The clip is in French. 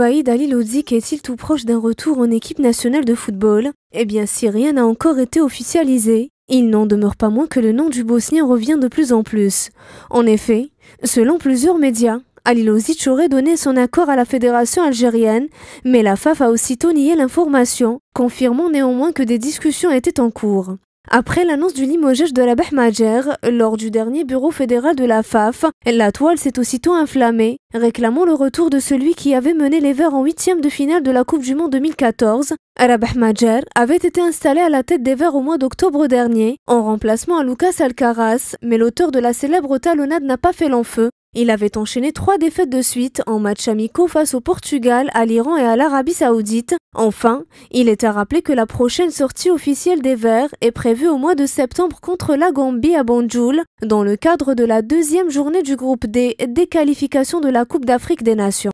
Ali Lozic est-il tout proche d'un retour en équipe nationale de football Eh bien, si rien n'a encore été officialisé, il n'en demeure pas moins que le nom du Bosnien revient de plus en plus. En effet, selon plusieurs médias, Alilozic aurait donné son accord à la fédération algérienne, mais la FAF a aussitôt nié l'information, confirmant néanmoins que des discussions étaient en cours. Après l'annonce du limogeage de la Bahmajer lors du dernier bureau fédéral de la FAF, la toile s'est aussitôt inflammée, réclamant le retour de celui qui avait mené les Verts en huitième de finale de la Coupe du Monde 2014. Rabah Majer avait été installé à la tête des Verts au mois d'octobre dernier, en remplacement à Lucas Alcaraz, mais l'auteur de la célèbre talonnade n'a pas fait l'enfeu. Il avait enchaîné trois défaites de suite en match amicaux face au Portugal, à l'Iran et à l'Arabie saoudite. Enfin, il est à rappeler que la prochaine sortie officielle des Verts est prévue au mois de septembre contre la Gambie à Banjul, dans le cadre de la deuxième journée du groupe D des qualifications de la la Coupe d'Afrique des Nations.